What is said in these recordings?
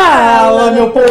Fala, meu povo!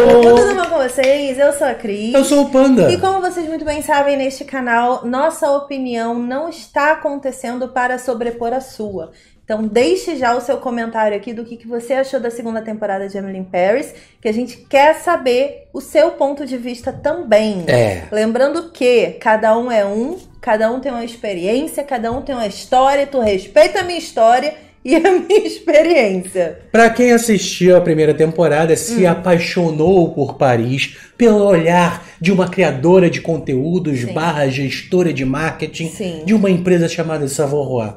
Tudo bom com vocês? Eu sou a Cris. Eu sou o Panda. E como vocês muito bem sabem, neste canal, nossa opinião não está acontecendo para sobrepor a sua. Então deixe já o seu comentário aqui do que, que você achou da segunda temporada de Emily in Paris, que a gente quer saber o seu ponto de vista também. É. Lembrando que cada um é um, cada um tem uma experiência, cada um tem uma história, tu respeita a minha história e a minha experiência. Para quem assistiu a primeira temporada, se hum. apaixonou por Paris, pelo olhar de uma criadora de conteúdos, Sim. barra gestora de marketing, Sim. de uma empresa chamada Savorois.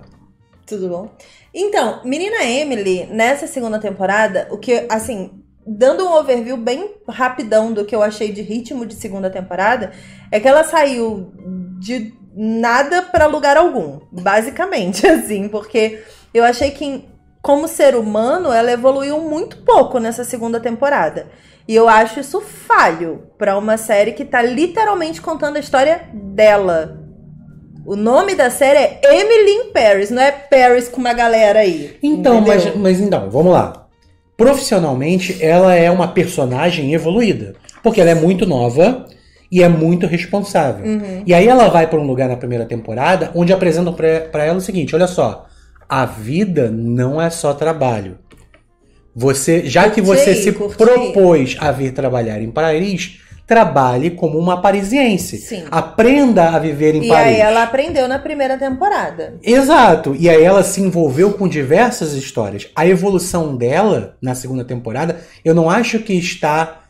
Tudo bom? Então, menina Emily, nessa segunda temporada, o que, assim, dando um overview bem rapidão do que eu achei de ritmo de segunda temporada, é que ela saiu de nada para lugar algum, basicamente, assim, porque eu achei que, como ser humano, ela evoluiu muito pouco nessa segunda temporada. E eu acho isso falho para uma série que tá literalmente contando a história dela. O nome da série é Emily in Paris, não é Paris com uma galera aí. Então, mas, mas então, vamos lá. Profissionalmente, ela é uma personagem evoluída. Porque ela é muito nova e é muito responsável. Uhum. E aí ela vai para um lugar na primeira temporada onde apresentam para ela o seguinte: olha só, a vida não é só trabalho. Você, já que você se propôs a vir trabalhar em Paris, trabalhe como uma parisiense. Sim. Aprenda a viver em e Paris. E aí ela aprendeu na primeira temporada. Exato. E aí ela se envolveu com diversas histórias. A evolução dela na segunda temporada, eu não acho que está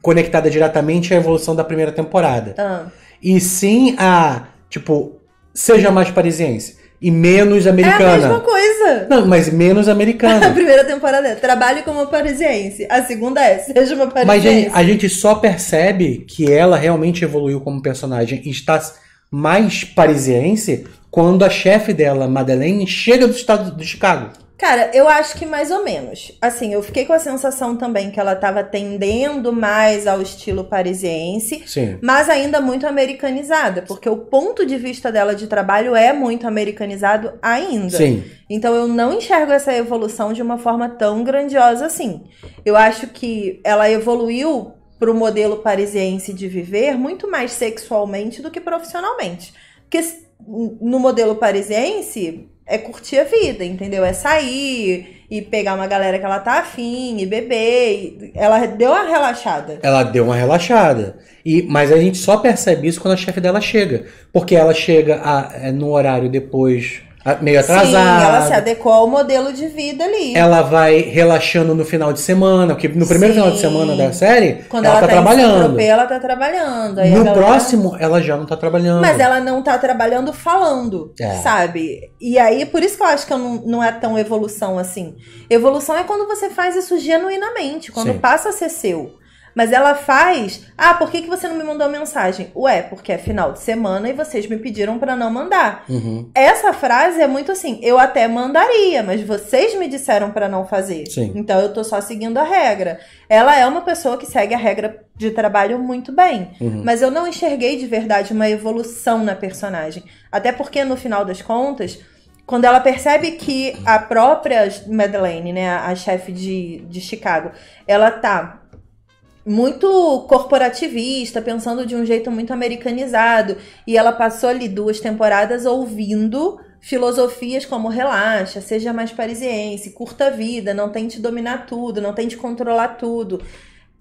conectada diretamente à evolução da primeira temporada. Ah. E sim a, tipo, seja mais parisiense e menos americana. É a mesma coisa. Não, mas menos americana. a primeira temporada é trabalhe como parisiense. A segunda é seja uma parisiense. Mas a gente só percebe que ela realmente evoluiu como personagem e está mais parisiense quando a chefe dela, Madeleine, chega do estado de Chicago. Cara, eu acho que mais ou menos. Assim, eu fiquei com a sensação também que ela estava tendendo mais ao estilo parisiense, Sim. mas ainda muito americanizada, porque o ponto de vista dela de trabalho é muito americanizado ainda. Sim. Então eu não enxergo essa evolução de uma forma tão grandiosa assim. Eu acho que ela evoluiu para o modelo parisiense de viver muito mais sexualmente do que profissionalmente. Porque no modelo parisiense, é curtir a vida, entendeu? É sair e pegar uma galera que ela tá afim e beber. E ela deu uma relaxada. Ela deu uma relaxada. E, mas a gente só percebe isso quando a chefe dela chega. Porque ela chega a, é, no horário depois meio atrasada. Sim, ela se adequou ao modelo de vida ali. Ela vai relaxando no final de semana, porque no primeiro Sim. final de semana da série, Quando ela, ela tá, tá trabalhando. ela tá trabalhando. Aí no ela próximo, ela já não tá trabalhando. Mas ela não tá trabalhando falando, é. sabe? E aí, por isso que eu acho que não, não é tão evolução assim. Evolução é quando você faz isso genuinamente, quando Sim. passa a ser seu. Mas ela faz. Ah, por que, que você não me mandou mensagem? Ué, porque é final de semana e vocês me pediram para não mandar. Uhum. Essa frase é muito assim: eu até mandaria, mas vocês me disseram para não fazer. Sim. Então eu tô só seguindo a regra. Ela é uma pessoa que segue a regra de trabalho muito bem. Uhum. Mas eu não enxerguei de verdade uma evolução na personagem. Até porque, no final das contas, quando ela percebe que a própria Madeleine, né, a chefe de, de Chicago, ela tá muito corporativista, pensando de um jeito muito americanizado. E ela passou ali duas temporadas ouvindo filosofias como relaxa, seja mais parisiense, curta a vida, não tente dominar tudo, não tente controlar tudo.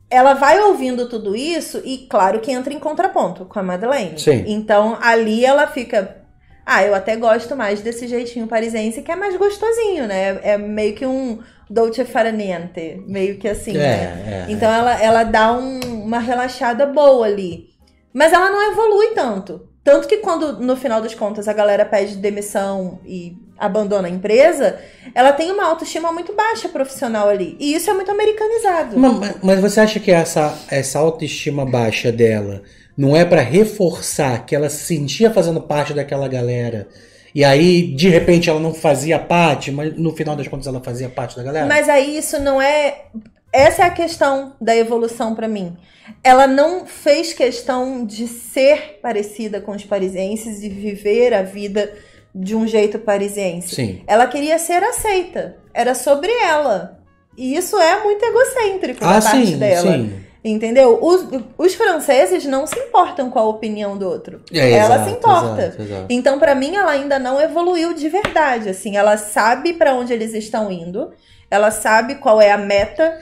Ela vai ouvindo tudo isso e, claro, que entra em contraponto com a Madeleine. Sim. Então, ali ela fica. Ah, eu até gosto mais desse jeitinho parisiense que é mais gostosinho, né? É meio que um, dolce far niente, meio que assim, é, né? É, é. então é. ela, ela dá um, uma relaxada boa ali. Mas ela não evolui tanto. Tanto que quando, no final das contas, a galera pede demissão e abandona a empresa, ela tem uma autoestima muito baixa profissional ali. E isso é muito americanizado. Mas, mas você acha que essa, essa autoestima baixa dela não é para reforçar que ela se sentia fazendo parte daquela galera e aí, de repente, ela não fazia parte, mas no final das contas ela fazia parte da galera. Mas aí isso não é. Essa é a questão da evolução para mim. Ela não fez questão de ser parecida com os parisienses e viver a vida de um jeito parisiense. Sim. Ela queria ser aceita. Era sobre ela. E isso é muito egocêntrico ah, da parte sim, dela. Sim. Entendeu? Os, os, franceses não se importam com a opinião do outro. É, ela exato, se importa. Exato, exato. Então, para mim, ela ainda não evoluiu de verdade. Assim, ela sabe para onde eles estão indo, ela sabe qual é a meta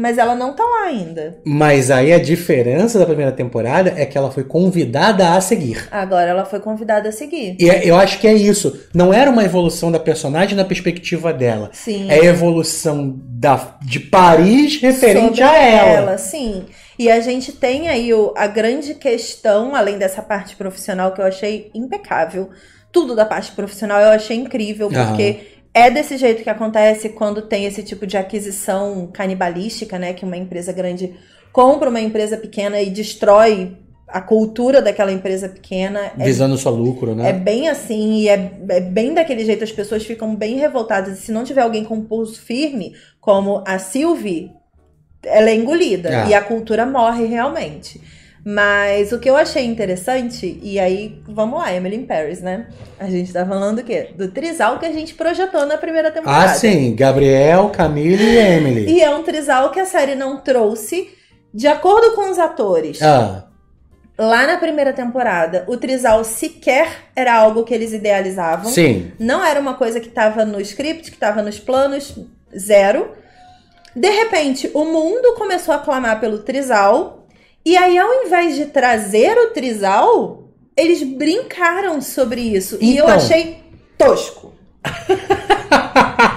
mas ela não tá lá ainda. Mas aí a diferença da primeira temporada é que ela foi convidada a seguir. Agora ela foi convidada a seguir. E é, eu acho que é isso. Não era uma evolução da personagem na perspectiva dela. Sim. É a evolução da, de Paris referente Sobre a ela. ela. Sim. E a gente tem aí o, a grande questão, além dessa parte profissional que eu achei impecável. Tudo da parte profissional eu achei incrível, porque. Aham é desse jeito que acontece quando tem esse tipo de aquisição canibalística, né? Que uma empresa grande compra uma empresa pequena e destrói a cultura daquela empresa pequena. É Visando é, só lucro, né? É bem assim, e é, é, bem daquele jeito, as pessoas ficam bem revoltadas. E se não tiver alguém com o pulso firme, como a Sylvie, ela é engolida. É. E a cultura morre realmente. Mas o que eu achei interessante, e aí, vamos lá, Emily in Paris, né? A gente tá falando o quê? Do trisal que a gente projetou na primeira ah, temporada. Ah, sim, Gabriel, Camille e Emily. E é um trisal que a série não trouxe, de acordo com os atores. Ah. Lá na primeira temporada, o trisal sequer era algo que eles idealizavam. Sim. Não era uma coisa que tava no script, que tava nos planos, zero. De repente, o mundo começou a clamar pelo trisal e aí, ao invés de trazer o trisal, eles brincaram sobre isso. Então... E eu então. achei tosco.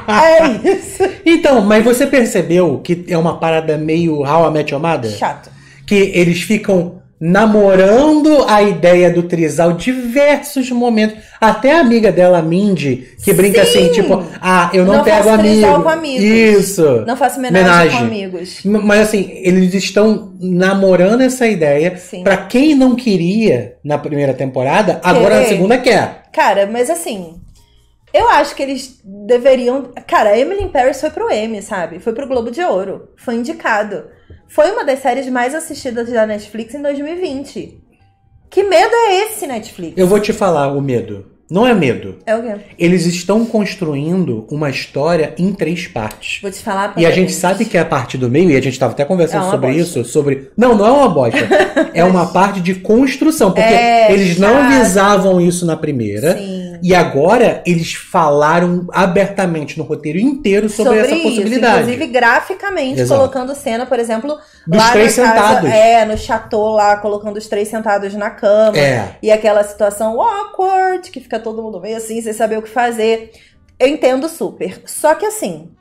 é isso. Então, mas você percebeu que é uma parada meio How I Met Your Mother? Chato. Que eles ficam namorando a ideia do trisal diversos momentos. Até a amiga dela, Mindy, que brinca assim, Sim! assim, tipo, ah, eu não, não pego faço amigo. com amigos. Isso. Não faço homenagem, com amigos. Mas assim, eles estão namorando essa ideia. Para quem não queria na primeira temporada, Querer. agora na segunda quer. Cara, mas assim, eu acho que eles deveriam. Cara, a Emily in Paris foi pro M, sabe? Foi pro Globo de Ouro. Foi indicado foi uma das séries mais assistidas da Netflix em 2020. Que medo é esse, Netflix? Eu vou te falar o medo. Não é medo. É o quê? Eles estão construindo uma história em três partes. Vou te falar. E a gente sabe que é a parte do meio, e a gente estava até conversando é sobre bosta. isso, sobre. Não, não é uma bosta. é uma parte de construção. Porque é, eles não visavam isso na primeira. Sim. E agora eles falaram abertamente no roteiro inteiro sobre, sobre essa isso, possibilidade. Inclusive graficamente, Exato. colocando cena, por exemplo, Dos lá três na casa, É, no chateau lá, colocando os três sentados na cama. É. E aquela situação awkward, que fica todo mundo meio assim, sem saber o que fazer. Eu entendo super. Só que assim,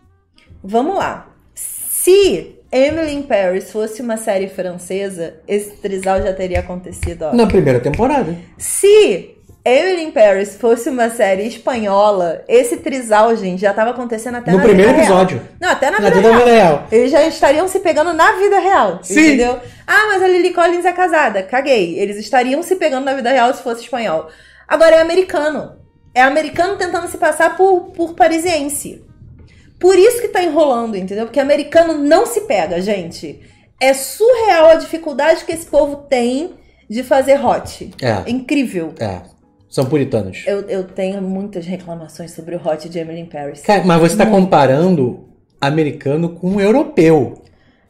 vamos lá. Se Emily in Paris fosse uma série francesa, esse trisal já teria acontecido. Ó. Na primeira temporada. Se Emily in Paris fosse uma série espanhola, esse trisal, gente, já tava acontecendo até no na primeiro vida episódio. Real. Não, até na, na vida, vida real. real. Eles já estariam se pegando na vida real, Sim. entendeu? Ah, mas a Lily Collins é casada. Caguei. Eles estariam se pegando na vida real se fosse espanhol. Agora é americano. É americano tentando se passar por, por parisiense. Por isso que tá enrolando, entendeu? Porque americano não se pega, gente. É surreal a dificuldade que esse povo tem de fazer hot. É. é incrível. É. São puritanos. Eu, eu tenho muitas reclamações sobre o Hot de Emily in Paris. Cara, mas você está comparando americano com europeu.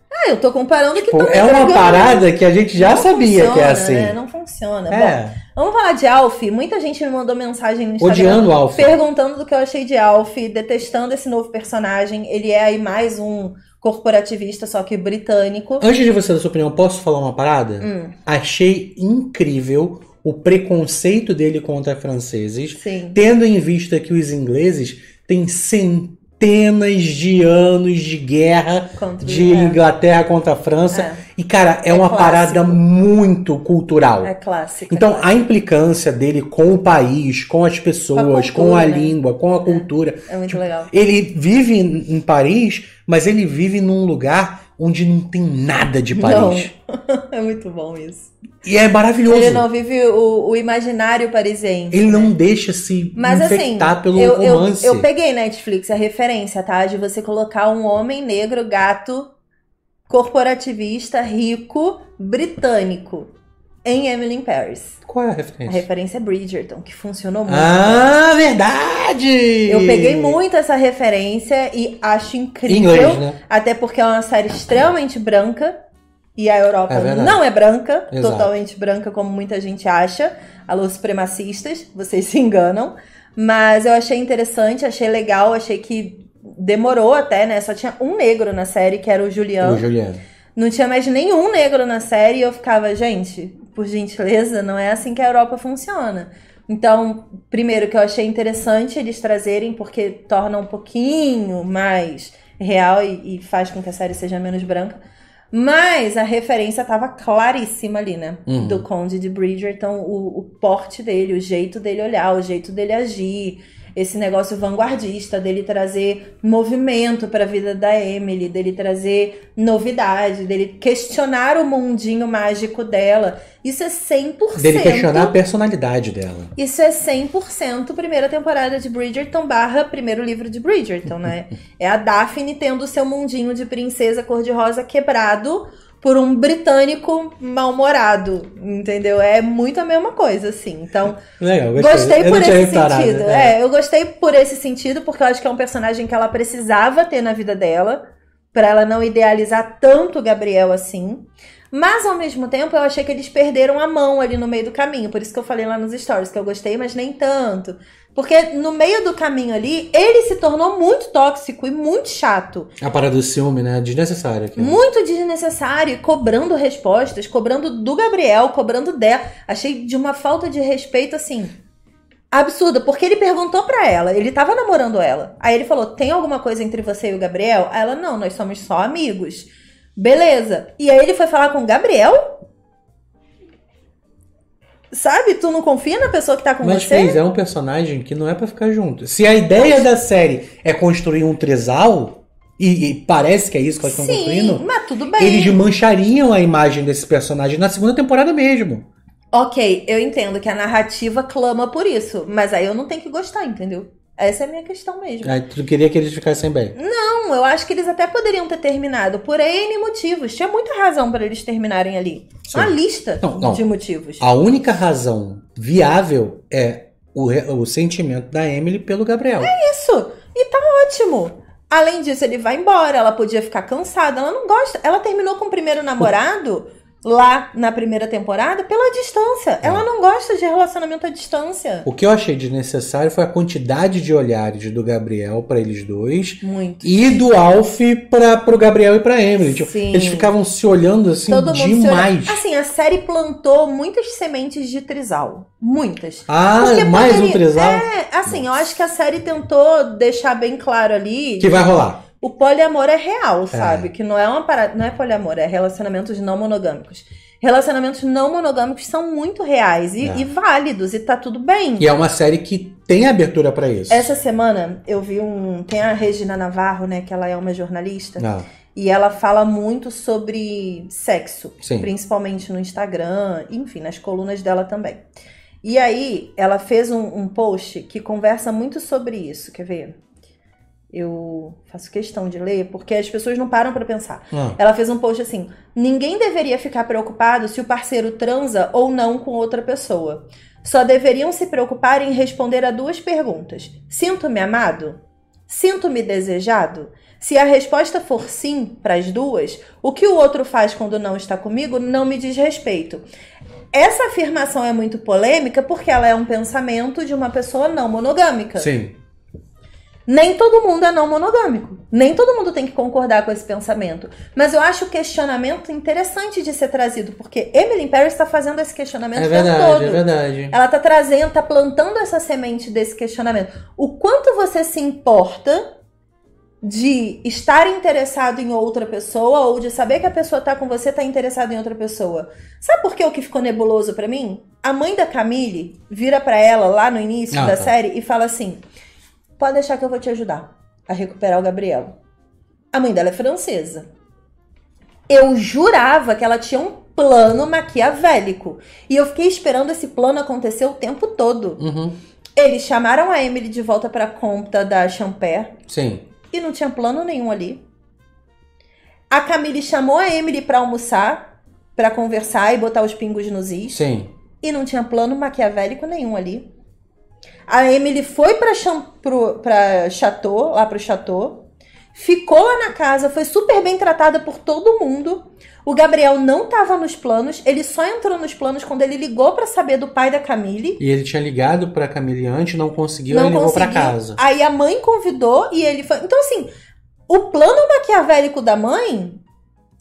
Ah, eu tô comparando que Pô, tipo, É tá uma parada que a gente já não sabia funciona, que é assim. Né? Não funciona. É. Bom, vamos falar de Alf. Muita gente me mandou mensagem no Instagram. Odiando Alf. Perguntando do que eu achei de Alf, detestando esse novo personagem. Ele é aí mais um corporativista, só que britânico. Antes de você dar sua opinião, posso falar uma parada? Hum. Achei incrível o preconceito dele contra franceses, Sim. tendo em vista que os ingleses têm centenas de anos de guerra contra de Inglaterra contra a França. É. E, cara, é, é uma clássico. parada muito cultural. É clássico. É então, a implicância dele com o país, com as pessoas, com a, cultura, com a né? língua, com a é. cultura. É, é muito tipo, legal. Ele vive em Paris, mas ele vive num lugar onde não tem nada de Paris. Não. É muito bom isso. E é maravilhoso. Ele não vive o, o imaginário parisiense. Ele né? não deixa se Mas, assim, infectar assim, pelo eu, romance. Eu, eu peguei Netflix a referência, tá? De você colocar um homem negro, gato, corporativista, rico, britânico em Emily in Paris. Qual é a referência? A referência é Bridgerton, que funcionou ah, muito. Ah, bem. verdade! Eu peguei muito essa referência e acho incrível. Inglês, né? Até porque é uma série extremamente branca. E a Europa é não é branca, Exato. totalmente branca, como muita gente acha. Alô, supremacistas, vocês se enganam. Mas eu achei interessante, achei legal, achei que demorou até, né? Só tinha um negro na série, que era o Juliano. O Julian. Não tinha mais nenhum negro na série e eu ficava, gente, por gentileza, não é assim que a Europa funciona. Então, primeiro que eu achei interessante eles trazerem, porque torna um pouquinho mais real e, e faz com que a série seja menos branca. Mas a referência estava claríssima ali, né? Uhum. Do Conde de Bridgerton, o, o porte dele, o jeito dele olhar, o jeito dele agir esse negócio vanguardista dele trazer movimento para a vida da Emily, dele trazer novidade, dele questionar o mundinho mágico dela. Isso é 100%. Dele questionar a personalidade dela. Isso é 100% primeira temporada de Bridgerton barra primeiro livro de Bridgerton, né? é a Daphne tendo seu mundinho de princesa cor-de-rosa quebrado por um britânico mal-humorado, entendeu? É muito a mesma coisa, assim. Então, Legal, gostei, gostei por esse sentido. Né? É, eu gostei por esse sentido, porque eu acho que é um personagem que ela precisava ter na vida dela, para ela não idealizar tanto o Gabriel assim. Mas, ao mesmo tempo, eu achei que eles perderam a mão ali no meio do caminho. Por isso que eu falei lá nos stories que eu gostei, mas nem tanto. Porque no meio do caminho ali, ele se tornou muito tóxico e muito chato. A parada do ciúme, né? Desnecessária. Aqui, né? Muito desnecessário, cobrando respostas, cobrando do Gabriel, cobrando dela. Achei de uma falta de respeito, assim, absurda. Porque ele perguntou para ela, ele tava namorando ela. Aí ele falou: tem alguma coisa entre você e o Gabriel? Aí ela, não, nós somos só amigos. Beleza. E aí ele foi falar com o Gabriel Sabe? Tu não confia na pessoa que tá com Mas, você? Mas, é um personagem que não é para ficar junto. Se a ideia Mas... da série é construir um trisal... E, e, parece que é isso que eles estão construindo. mas tudo bem. Eles manchariam a imagem desse personagem na segunda temporada mesmo. Ok, eu entendo que a narrativa clama por isso, mas aí eu não tenho que gostar, entendeu? Essa é a minha questão mesmo. Ah, tu queria que eles ficassem bem? Não, eu acho que eles até poderiam ter terminado por N motivos. Tinha muita razão para eles terminarem ali. Sim. Uma lista não, não. de motivos. A única razão viável é o, o sentimento da Emily pelo Gabriel. É isso. E tá ótimo. Além disso, ele vai embora, ela podia ficar cansada, ela não gosta. Ela terminou com o primeiro namorado lá na primeira temporada pela distância. É. Ela não gosta de relacionamento à distância. O que eu achei desnecessário foi a quantidade de olhares do Gabriel para eles dois Muito. e do Alf para pro Gabriel e para Emily. Tipo, eles ficavam se olhando assim Todo demais. Assim, a série plantou muitas sementes de trisal. Muitas. Ah, Porque mais poderia... um trisal? É, assim, eu acho que a série tentou deixar bem claro ali que vai rolar o poliamor é real, é. sabe? É. Que não é uma parada, não é poliamor, é relacionamentos não monogâmicos. Relacionamentos não monogâmicos são muito reais e, é. e válidos, e tá tudo bem. E é uma série que tem abertura para isso. Essa semana eu vi um. Tem a Regina Navarro, né? Que ela é uma jornalista. Ah. E ela fala muito sobre sexo, Sim. principalmente no Instagram, enfim, nas colunas dela também. E aí, ela fez um, um post que conversa muito sobre isso. Quer ver? eu faço questão de ler, porque as pessoas não param para pensar. Não. Ah. Ela fez um post assim: ninguém deveria ficar preocupado se o parceiro transa ou não com outra pessoa. Só deveriam se preocupar em responder a duas perguntas: sinto-me amado? Sinto-me desejado? Se a resposta for sim para as duas, o que o outro faz quando não está comigo não me diz respeito. Essa afirmação é muito polêmica porque ela é um pensamento de uma pessoa não monogâmica. Sim. Nem todo mundo é não monogâmico. Nem todo mundo tem que concordar com esse pensamento. Mas eu acho o questionamento interessante de ser trazido, porque Emily Perry está fazendo esse questionamento é verdade, todo. É verdade. Ela está trazendo, está plantando essa semente desse questionamento. O quanto você se importa de estar interessado em outra pessoa ou de saber que a pessoa está com você está interessada em outra pessoa. Sabe por que o que ficou nebuloso para mim? A mãe da Camille vira para ela lá no início ah, da tá. série e fala assim: Pode deixar que eu vou te ajudar a recuperar o Gabriel. A mãe dela é francesa. Eu jurava que ela tinha um plano maquiavélico. E eu fiquei esperando esse plano acontecer o tempo todo. Uhum. Eles chamaram a Emily de volta para a conta da Champé. Sim. E não tinha plano nenhum ali. A Camille chamou a Emily para almoçar, para conversar e botar os pingos nos is. Sim. E não tinha plano maquiavélico nenhum ali. A Emily foi pra, pro, Chateau, lá pro Chateau. Ficou lá na casa, foi super bem tratada por todo mundo. O Gabriel não estava nos planos, ele só entrou nos planos quando ele ligou para saber do pai da Camille. E ele tinha ligado para Camille antes, não conseguiu, não ele levou para casa. Aí a mãe convidou e ele foi. Então assim, o plano maquiavélico da mãe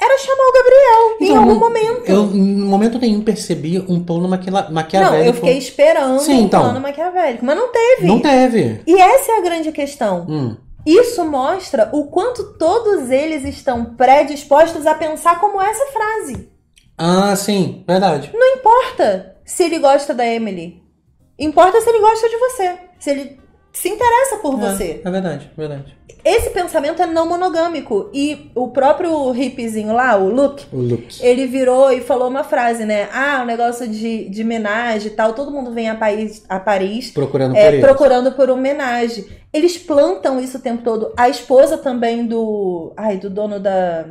era chamar o Gabriel então, em algum momento. Eu, no momento nenhum, percebi um plano maquia, maquiavélico. Não, eu fiquei esperando Sim, um então. plano maquiavélico, mas não teve. Não teve. E essa é a grande questão. Hum. Isso mostra o quanto todos eles estão predispostos a pensar como essa frase. Ah, sim, verdade. Não importa se ele gosta da Emily. Importa se ele gosta de você. Se ele se interessa por é, você. É verdade, é verdade. Esse pensamento é não monogâmico. E o próprio hippiezinho lá, o Luke, o Luke. ele virou e falou uma frase, né? Ah, o um negócio de, de menagem e tal, todo mundo vem a, país, a Paris procurando, é, por eles. procurando por homenagem. Eles plantam isso o tempo todo. A esposa também do. Ai, do dono da.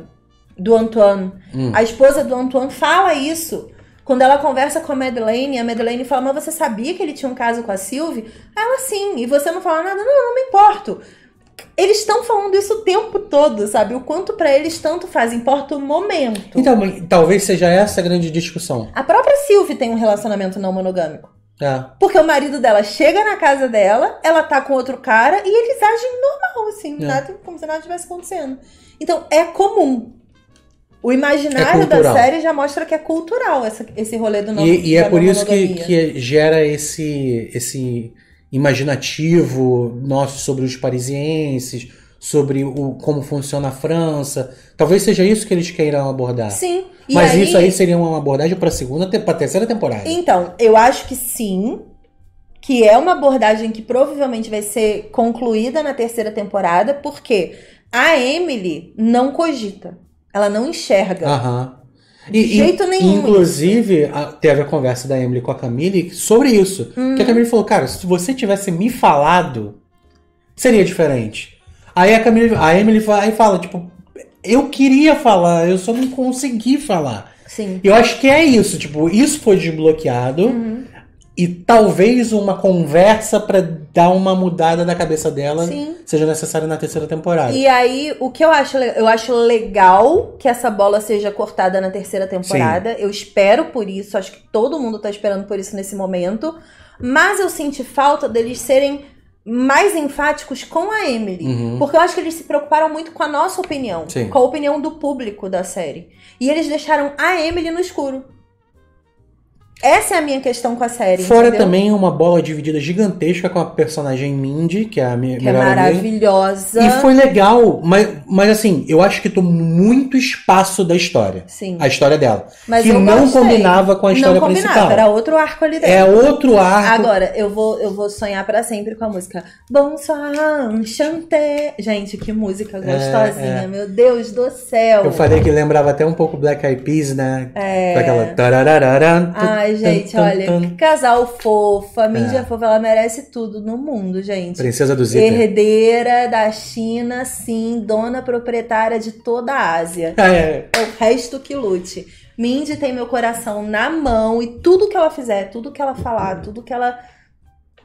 Do Antoine. Hum. A esposa do Antoine fala isso. Quando ela conversa com a Madeleine, a Madeleine fala: Mas você sabia que ele tinha um caso com a Sylvie? Ela sim, e você não fala nada, não, não me importo. Eles estão falando isso o tempo todo, sabe? O quanto para eles tanto faz, importa o momento. Então, talvez seja essa a grande discussão. A própria Sylvie tem um relacionamento não monogâmico. É. Porque o marido dela chega na casa dela, ela tá com outro cara e eles agem normal, assim, é. nada, como se nada estivesse acontecendo. Então, é comum. O imaginário é da série já mostra que é cultural essa, esse rolê do nome. E, e é por isso que, que, gera esse, esse imaginativo nosso sobre os parisienses, sobre o, como funciona a França. Talvez seja isso que eles queiram abordar. Sim. Mas aí... isso aí seria uma abordagem para segunda, para terceira temporada. Então, eu acho que sim, que é uma abordagem que provavelmente vai ser concluída na terceira temporada, porque a Emily não cogita. Ela não enxerga. Aham. De e, jeito nenhum. Inclusive, a, teve a conversa da Emily com a Camille sobre isso. Hum. Que a Camille falou, cara, se você tivesse me falado, seria diferente. Aí a, Camille, a Emily fala, aí fala, tipo, eu queria falar, eu só não consegui falar. Sim. Eu acho que é isso, tipo, isso foi desbloqueado. Uhum e talvez uma conversa para dar uma mudada na cabeça dela Sim. seja necessária na terceira temporada. E aí, o que eu acho, eu acho legal que essa bola seja cortada na terceira temporada. Sim. Eu espero por isso, acho que todo mundo tá esperando por isso nesse momento, mas eu senti falta deles serem mais enfáticos com a Emily. Uhum. Porque eu acho que eles se preocuparam muito com a nossa opinião, Sim. com a opinião do público da série. E eles deixaram a Emily no escuro. Essa é a minha questão com a série. Fora entendeu? também uma bola dividida gigantesca com a personagem Mindy, que é a minha que é melhor é maravilhosa. Amiga. E foi legal, mas, mas assim, eu acho que tô muito espaço da história. Sim. A história dela. Mas que não gostei. combinava com a história não principal. Era outro arco ali dentro. É outro arco. Agora, eu vou, eu vou sonhar para sempre com a música Bonsoir, Chanté. Gente, que música é, gostosinha, é, é. meu Deus do céu. Eu falei que lembrava até um pouco Black Eyed Peas, né? É. Com aquela. Ai, Ai, gente, tan, olha, tan, que casal fofa, mídia é. fofa, ela merece tudo no mundo, gente. Princesa do Zika. Herdeira da China, sim, dona proprietária de toda a Ásia. É. é o resto que lute. Mindy tem meu coração na mão e tudo que ela fizer, tudo que ela falar, tudo que ela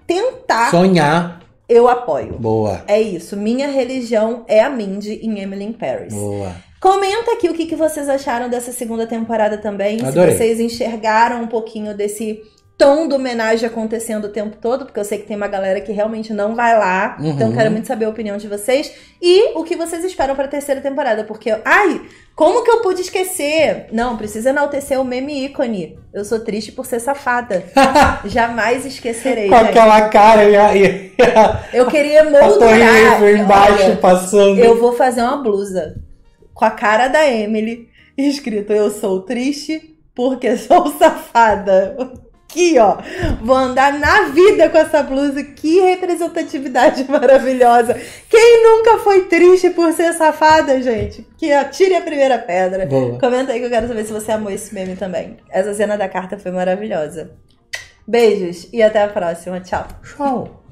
tentar. Sonhar. Eu apoio. Boa. É isso. Minha religião é a Mindy em Emily in Paris. Boa. Comenta aqui o que, que vocês acharam dessa segunda temporada também. Adorei. Se vocês enxergaram um pouquinho desse tom do homenagem acontecendo o tempo todo, porque eu sei que tem uma galera que realmente não vai lá. Então uhum. Então quero muito saber a opinião de vocês e o que vocês esperam para a terceira temporada, porque ai, como que eu pude esquecer? Não, precisa enaltecer o meme ícone. Eu sou triste por ser safada. Jamais esquecerei. Com né? aquela cara e a, e a, Eu queria moldar. embaixo Olha, passando. Eu vou fazer uma blusa com a cara da Emily, escrito Eu sou triste porque sou safada. Aqui, ó, vou andar na vida com essa blusa. Que representatividade maravilhosa. Quem nunca foi triste por ser safada, gente? Que atire a primeira pedra. Boa. Comenta aí que eu quero saber se você amou esse meme também. Essa cena da carta foi maravilhosa. Beijos e até a próxima. Tchau. Tchau.